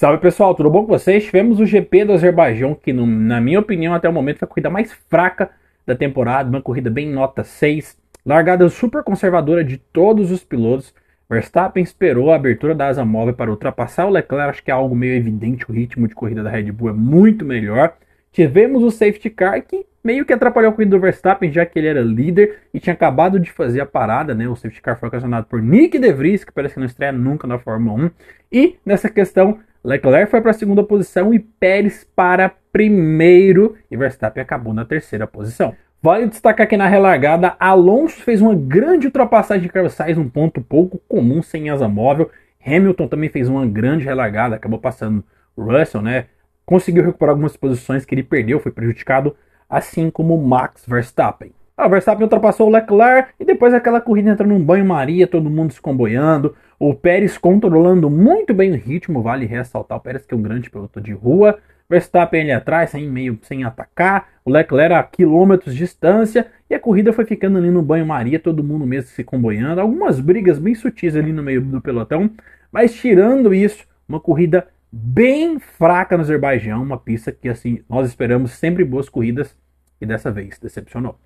Salve pessoal, tudo bom com vocês? Tivemos o GP do Azerbaijão, que no, na minha opinião até o momento foi a corrida mais fraca da temporada, uma corrida bem nota 6, largada super conservadora de todos os pilotos. Verstappen esperou a abertura da asa móvel para ultrapassar o Leclerc, acho que é algo meio evidente, o ritmo de corrida da Red Bull é muito melhor. Tivemos o safety car que meio que atrapalhou a corrida do Verstappen, já que ele era líder e tinha acabado de fazer a parada, né? O safety car foi ocasionado por Nick De Vries, que parece que não estreia nunca na Fórmula 1. E nessa questão Leclerc foi para a segunda posição e Pérez para primeiro e Verstappen acabou na terceira posição. Vale destacar que na relargada, Alonso fez uma grande ultrapassagem de Carlos Sainz, um ponto pouco comum sem asa móvel. Hamilton também fez uma grande relargada, acabou passando Russell, né? Conseguiu recuperar algumas posições que ele perdeu, foi prejudicado, assim como Max Verstappen. Ah, Verstappen ultrapassou o Leclerc e depois aquela corrida entrando num banho-maria, todo mundo se comboiando. O Pérez controlando muito bem o ritmo, vale ressaltar o Pérez que é um grande piloto de rua. Verstappen ali atrás, sem meio, sem atacar. O Leclerc a quilômetros de distância e a corrida foi ficando ali no banho-maria, todo mundo mesmo se comboiando. Algumas brigas bem sutis ali no meio do pelotão, mas tirando isso, uma corrida bem fraca no Azerbaijão, uma pista que assim nós esperamos sempre boas corridas e dessa vez decepcionou.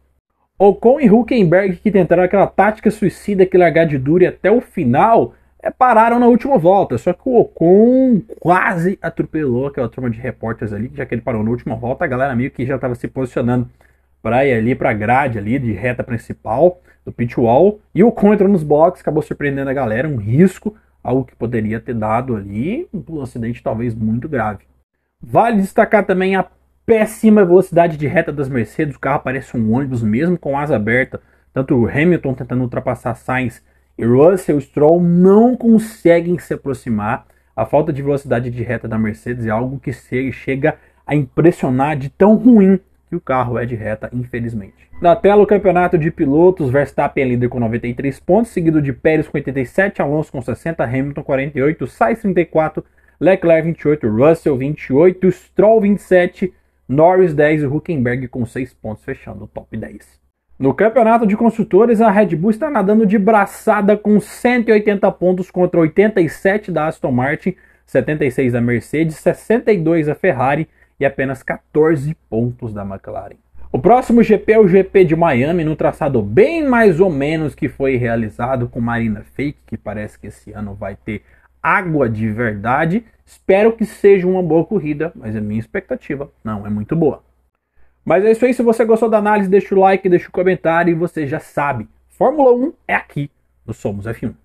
Ocon e Huckenberg, que tentaram aquela tática suicida que largar de e até o final, é, pararam na última volta. Só que o Ocon quase atropelou aquela turma de repórteres ali, já que ele parou na última volta, a galera meio que já estava se posicionando para ir ali para a grade ali de reta principal do pit wall. E o Ocon entrou nos boxes, acabou surpreendendo a galera, um risco, algo que poderia ter dado ali um acidente talvez muito grave. Vale destacar também a péssima velocidade de reta das Mercedes, o carro parece um ônibus mesmo com asa aberta. Tanto o Hamilton tentando ultrapassar Sainz e Russell Stroll não conseguem se aproximar. A falta de velocidade de reta da Mercedes é algo que chega a impressionar de tão ruim que o carro é de reta, infelizmente. Na tela, o campeonato de pilotos, Verstappen é líder com 93 pontos, seguido de Pérez com 87, Alonso com 60, Hamilton 48, Sainz 34, Leclerc 28, Russell 28, Stroll 27, Norris 10 e Huckenberg com 6 pontos, fechando o top 10. No campeonato de construtores, a Red Bull está nadando de braçada com 180 pontos contra 87 da Aston Martin, 76 da Mercedes, 62 da Ferrari e apenas 14 pontos da McLaren. O próximo GP é o GP de Miami, no traçado bem mais ou menos que foi realizado com Marina Fake, que parece que esse ano vai ter água de verdade. Espero que seja uma boa corrida, mas a minha expectativa não é muito boa. Mas é isso aí. Se você gostou da análise, deixa o like, deixa o comentário e você já sabe. Fórmula 1 é aqui no Somos F1.